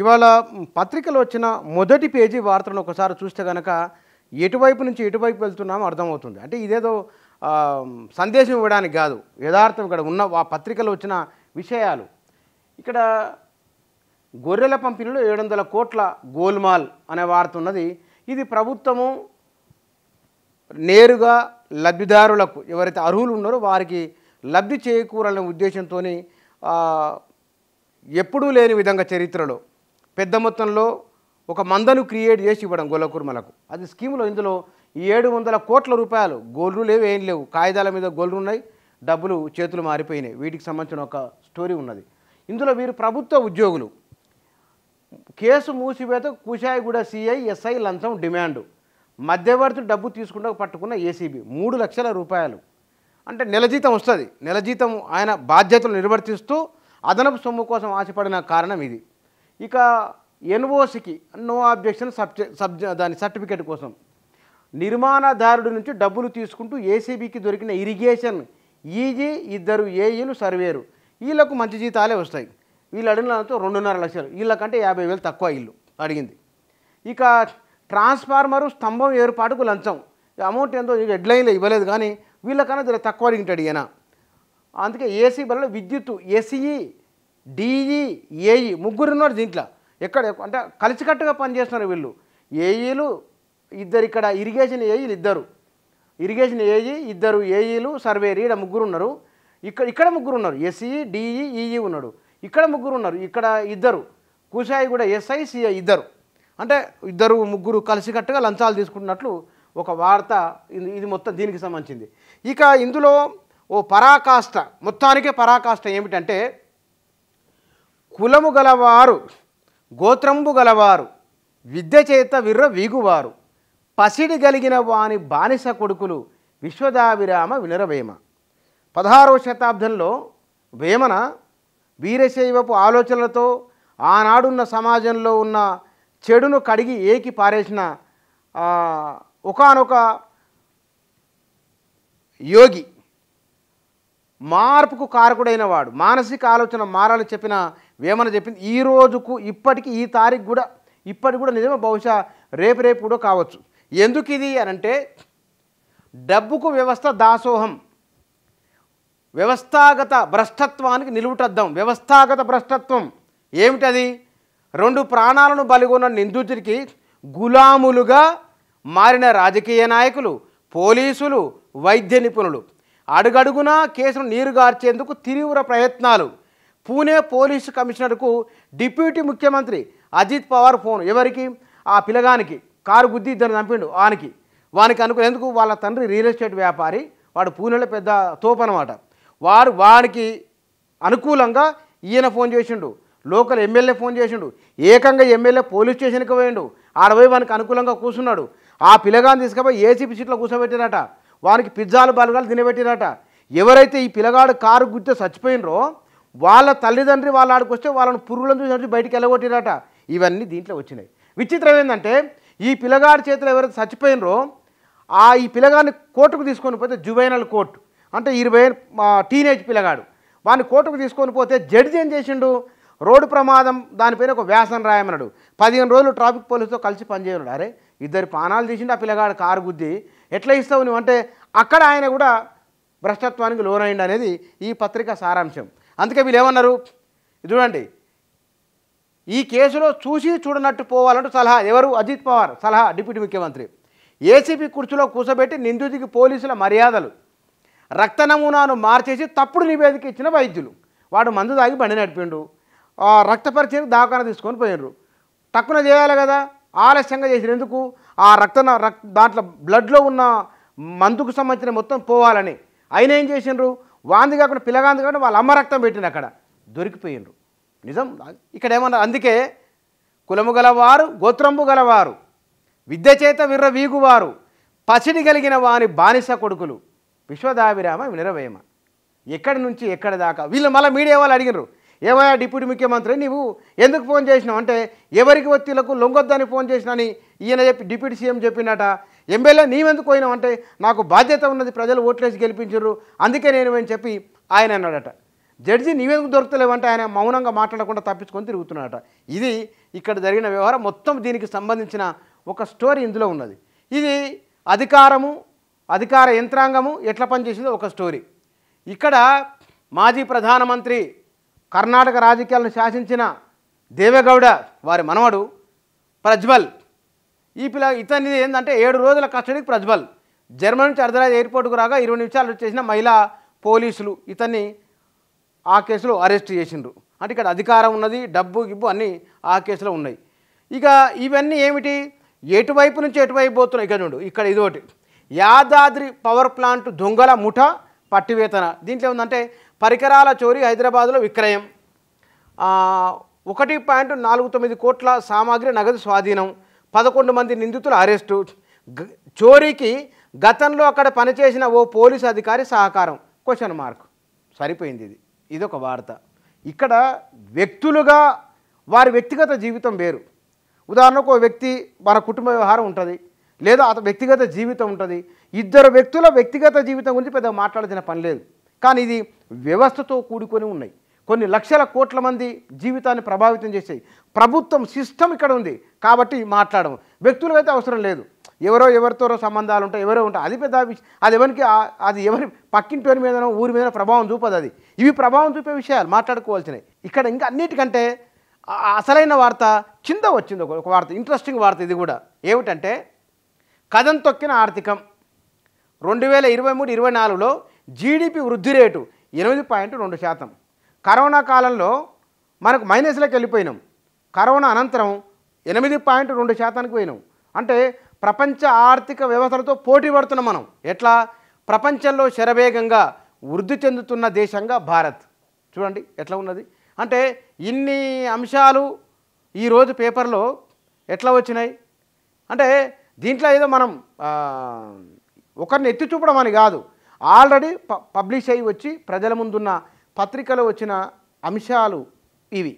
ఇవాళ పత్రికలు వచ్చిన మొదటి పేజీ వార్తలను ఒకసారి చూస్తే కనుక ఎటువైపు నుంచి ఎటువైపు వెళ్తున్నామో అర్థమవుతుంది అంటే ఇదేదో సందేశం ఇవ్వడానికి కాదు యథార్థం ఇక్కడ ఉన్న ఆ పత్రికలు వచ్చిన విషయాలు ఇక్కడ గొర్రెల పంపిణీలో ఏడు వందల కోట్ల గోల్మాల్ అనే వార్త ఉన్నది ఇది ప్రభుత్వము నేరుగా లబ్ధిదారులకు ఎవరైతే అర్హులు ఉన్నారో వారికి లబ్ధి చేకూరాలనే ఉద్దేశంతో ఎప్పుడూ లేని విధంగా చరిత్రలో పెద్ద మొత్తంలో ఒక మందను క్రియేట్ చేసి ఇవ్వడం గోలకుర్మలకు అది స్కీములో ఇందులో ఏడు వందల కోట్ల రూపాయలు గోల్లు లేవు ఏం లేవు కాగితాల మీద గోల్లు ఉన్నాయి డబ్బులు చేతులు మారిపోయినాయి వీటికి సంబంధించిన ఒక స్టోరీ ఉన్నది ఇందులో వీరు ప్రభుత్వ ఉద్యోగులు కేసు మూసివేత కుషాయిగూడ సిఐ ఎస్ఐ లంచం డిమాండ్ మధ్యవర్తి డబ్బు తీసుకుంటూ పట్టుకున్న ఏసీబీ మూడు లక్షల రూపాయలు అంటే నెల జీతం వస్తుంది నెల జీతం ఆయన బాధ్యతలు నిర్వర్తిస్తూ అదనపు సొమ్ము కోసం ఆశపడిన కారణం ఇది ఇక ఎన్ఓసికి నో ఆబ్జెక్షన్ సబ్జె దాని సర్టిఫికేట్ కోసం నిర్మాణదారుడి నుంచి డబ్బులు తీసుకుంటూ ఏసీబీకి దొరికిన ఇరిగేషన్ ఈజీ ఇద్దరు ఏఈలు సర్వేరు వీళ్ళకు మంచి జీతాలే వస్తాయి వీళ్ళు అడిగినంతో రెండున్నర లక్షలు వీళ్ళకంటే యాభై వేలు తక్కువ ఇల్లు అడిగింది ఇక ట్రాన్స్ఫార్మరు స్తంభం ఏర్పాటుకు లంచం అమౌంట్ ఎంతో హెడ్లైన్లో ఇవ్వలేదు కానీ వీళ్ళకన్నా తక్కువ అడిగింటాడు ఈయన అందుకే ఏసీ బలలో విద్యుత్ ఏసీఈ డీఈ ఏఈ ముగ్గురు ఉన్నారు దీంట్లో ఎక్కడ అంటే కలిసికట్టుగా పనిచేస్తున్నారు వీళ్ళు ఏఈలు ఇద్దరు ఇక్కడ ఇరిగేషన్ ఏఈలు ఇద్దరు ఇరిగేషన్ ఏఈ ఇద్దరు ఏఈలు సర్వే ఇక్కడ ముగ్గురు ఉన్నారు ఇక్కడ ఇక్కడ ముగ్గురు ఉన్నారు ఎస్ఈ డిఈ ఈఈ ఉన్నాడు ఇక్కడ ముగ్గురు ఉన్నారు ఇక్కడ ఇద్దరు కూసాయి కూడా ఎస్ఐ సిఐ ఇద్దరు అంటే ఇద్దరు ముగ్గురు కలిసికట్టుగా లంచాలు తీసుకుంటున్నట్లు ఒక వార్త ఇది మొత్తం దీనికి సంబంధించింది ఇక ఇందులో ఓ పరాకాష్ట మొత్తానికే పరాకాష్ట ఏమిటంటే కులము గలవారు గోత్రంబు గలవారు విద్య చేత విర్ర వీగువారు పసిడి గలిగిన వాని బానిస కొడుకులు విశ్వదావిరామ వినరవేమ పదహారవ శతాబ్దంలో వేమన వీరశైవపు ఆలోచనలతో ఆనాడున్న సమాజంలో ఉన్న చెడును కడిగి ఏకి పారేసిన ఒకనొక యోగి మార్పుకు కారకుడైన వాడు మానసిక ఆలోచన మారాలని చెప్పిన వేమన చెప్పింది ఈ రోజుకు ఇప్పటికీ ఈ తారీఖు కూడా ఇప్పటికి కూడా నిజమే బహుశా రేపు రేపు కూడా కావచ్చు ఎందుకు ఇది అనంటే డబ్బుకు వ్యవస్థ దాసోహం వ్యవస్థాగత భ్రష్టత్వానికి నిలువుటద్దాం వ్యవస్థాగత భ్రష్టత్వం ఏమిటది రెండు ప్రాణాలను బలిగొన్న నిందితుడికి గులాములుగా మారిన రాజకీయ నాయకులు పోలీసులు వైద్య నిపుణులు అడుగడుగునా కేసును నీరుగార్చేందుకు తీవ్ర ప్రయత్నాలు పూణే పోలీసు కమిషనర్కు డిప్యూటీ ముఖ్యమంత్రి అజిత్ పవార్ ఫోన్ ఎవరికి ఆ పిల్లగానికి కారు గుద్ది ఇద్దరు చంపిండు వానికి వానికి అనుకునేందుకు వాళ్ళ తండ్రి రియల్ ఎస్టేట్ వ్యాపారి వాడు పూణేలో పెద్ద తోపు అనమాట వారు వాడికి అనుకూలంగా ఈయన ఫోన్ చేసిండు లోకల్ ఎమ్మెల్యే ఫోన్ చేసిండు ఏకంగా ఎమ్మెల్యే పోలీస్ స్టేషన్కి పోయిండు ఆడపోయి వానికి అనుకూలంగా కూర్చున్నాడు ఆ పిల్లగాని తీసుకుపోయి ఏసీపీ సీట్లో కూర్చోబెట్టినట వానికి పిజ్జాలు బలగాలు తినబెట్టినట ఎవరైతే ఈ పిల్లగాడు కారు గుర్తే చచ్చిపోయినరో వాళ్ళ తల్లిదండ్రి వాళ్ళ ఆడికి వస్తే వాళ్ళని పురుగులను చూసినట్టు బయటికి వెళ్ళగొట్టినట ఇవన్నీ దీంట్లో వచ్చినాయి విచిత్రం ఏంటంటే ఈ పిల్లగాడి చేతిలో ఎవరైతే చచ్చిపోయినరో ఆ ఈ పిల్లగాడిని కోర్టుకు తీసుకొని పోతే జువైనల్ కోర్టు అంటే ఇరవై టీనేజ్ పిల్లగాడు వాడిని కోర్టుకు తీసుకొని పోతే జడ్జి ఏం చేసిండు రోడ్డు ప్రమాదం దానిపైన ఒక వ్యాసం రాయమన్నాడు పదిహేను రోజులు ట్రాఫిక్ పోలీసుతో కలిసి పనిచేయన్నాడు అరే ఇద్దరు పానాలు తీసిండు ఆ పిల్లగాడు కారు గుద్ది ఎట్లా ఇస్తావు నువ్వు అంటే అక్కడ ఆయన కూడా భ్రష్టత్వానికి లోనైండు అనేది ఈ పత్రిక సారాంశం అందుకే వీళ్ళు ఏమన్నారు చూడండి ఈ కేసులో చూసి చూడనట్టు పోవాలంటూ సలహా ఎవరు అజిత్ పవార్ సలహా డిప్యూటీ ముఖ్యమంత్రి ఏసీపీ కుర్చీలో కూర్చోబెట్టి నిందితుడికి పోలీసుల మర్యాదలు రక్త నమూనాను మార్చేసి తప్పుడు నివేదిక ఇచ్చిన వైద్యులు వాడు మందు తాగి బండి నడిపిండు రక్త పరిచయం దాఖానా తీసుకొని పోయినరు తక్కువ చేయాలి కదా ఆలస్యంగా చేసిన ఎందుకు ఆ రక్త రక్ దాంట్లో బ్లడ్లో ఉన్న మందుకు సంబంధించిన మొత్తం పోవాలని ఆయన ఏం చేసినారు వాంది కాకుండా పిల్లగాంది కాకుండా వాళ్ళ అమ్మ రక్తం పెట్టిన అక్కడ దొరికిపోయినరు నిజం ఇక్కడ ఏమన్నా అందుకే కులము గలవారు గోత్రంబు గలవారు విద్య చేత విర్ర వీగువారు పసిడి కలిగిన వాని బానిస కొడుకులు విశ్వదాభిరామ వినరవేమ ఎక్కడి నుంచి ఎక్కడి దాకా వీళ్ళు మళ్ళీ మీడియా వాళ్ళు అడిగినరు ఏవయా డిప్యూటీ ముఖ్యమంత్రి నీవు ఎందుకు ఫోన్ చేసినావు అంటే ఎవరికి ఒత్తిలకు లొంగొద్దని ఫోన్ చేసినా అని ఈయన చెప్పి డిప్యూటీ సీఎం చెప్పినట ఎమ్మెల్యే నీవెందుకు పోయినావు అంటే నాకు బాధ్యత ఉన్నది ప్రజలు ఓట్లేసి గెలిపించరు అందుకే నేను అని చెప్పి ఆయన అన్నాడట జడ్జి నీవెందుకు దొరుకుతలేవంటే ఆయన మౌనంగా మాట్లాడకుండా తప్పించుకొని తిరుగుతున్నాడట ఇది ఇక్కడ జరిగిన వ్యవహారం మొత్తం దీనికి సంబంధించిన ఒక స్టోరీ ఇందులో ఉన్నది ఇది అధికారము అధికార యంత్రాంగము ఎట్లా పనిచేసిందో ఒక స్టోరీ ఇక్కడ మాజీ ప్రధానమంత్రి కర్ణాటక రాజకీయాలను శాసించిన దేవేగౌడ వారి మనవడు ప్రజ్వల్ ఈ పిల్ల ఇతని ఏంటంటే ఏడు రోజుల కస్టడీకి ప్రజ్వల్ జర్మనీ నుంచి అర్ధరాజ్ ఎయిర్పోర్ట్కు రాగా ఇరవై నిమిషాలు చేసిన మహిళా పోలీసులు ఇతన్ని ఆ కేసులో అరెస్ట్ చేసిండ్రు అంటే ఇక్కడ అధికారం ఉన్నది డబ్బు గిబ్బు అన్నీ ఆ కేసులో ఉన్నాయి ఇక ఇవన్నీ ఏమిటి ఎటువైపు నుంచి ఎటువైపు పోతున్నాయి ఇక్కడ నుండి ఇక్కడ ఒకటి యాదాద్రి పవర్ ప్లాంట్ దొంగల ముఠ పట్టివేతన దీంట్లో ఏంటంటే పరికరాల చోరీ హైదరాబాద్లో విక్రయం ఒకటి పాయింట్ నాలుగు తొమ్మిది కోట్ల సామాగ్రి నగదు స్వాధీనం పదకొండు మంది నిందితులు అరెస్టు చోరీకి గతంలో అక్కడ పనిచేసిన ఓ పోలీసు అధికారి సహకారం క్వశ్చన్ మార్క్ సరిపోయింది ఇది ఇదొక వార్త ఇక్కడ వ్యక్తులుగా వారి వ్యక్తిగత జీవితం వేరు ఉదాహరణకు ఒక వ్యక్తి మన కుటుంబ వ్యవహారం ఉంటుంది లేదా అతని వ్యక్తిగత జీవితం ఉంటుంది ఇద్దరు వ్యక్తుల వ్యక్తిగత జీవితం గురించి పెద్ద మాట్లాడాల్సిన పని లేదు కానీ ఇది వ్యవస్థతో కూడుకొని ఉన్నాయి కొన్ని లక్షల కోట్ల మంది జీవితాన్ని ప్రభావితం చేసాయి ప్రభుత్వం సిస్టమ్ ఇక్కడ ఉంది కాబట్టి మాట్లాడము వ్యక్తులకు అయితే అవసరం లేదు ఎవరో ఎవరితోనో సంబంధాలు ఉంటాయి ఎవరో ఉంటాయి అది పెద్ద అది ఎవరికి అది ఎవరి పక్కింటి మీదనో ఊరి మీద ప్రభావం చూపదు అది ఇవి ప్రభావం చూపే విషయాలు మాట్లాడుకోవాల్సినవి ఇక్కడ ఇంకా అన్నిటికంటే అసలైన వార్త కింద వచ్చింది ఒక వార్త ఇంట్రెస్టింగ్ వార్త ఇది కూడా ఏమిటంటే కథం తొక్కిన ఆర్థికం రెండు వేల ఇరవై మూడు ఇరవై నాలుగులో జీడిపి వృద్ధి రేటు ఎనిమిది పాయింట్ రెండు శాతం కరోనా కాలంలో మనకు మైనస్లోకి వెళ్ళిపోయినాం కరోనా అనంతరం ఎనిమిది పాయింట్ రెండు శాతానికి పోయినాం అంటే ప్రపంచ ఆర్థిక వ్యవస్థలతో పోటీ పడుతున్నాం మనం ఎట్లా ప్రపంచంలో శరవేగంగా వృద్ధి చెందుతున్న దేశంగా భారత్ చూడండి ఎట్లా ఉన్నది అంటే ఇన్ని అంశాలు ఈరోజు పేపర్లో ఎట్లా వచ్చినాయి అంటే దీంట్లో ఏదో మనం ఒకరిని ఎత్తి చూపడం అని కాదు ఆల్రెడీ పబ్లిష్ అయ్యి వచ్చి ప్రజల ముందున్న పత్రికలో వచ్చిన అంశాలు ఇవి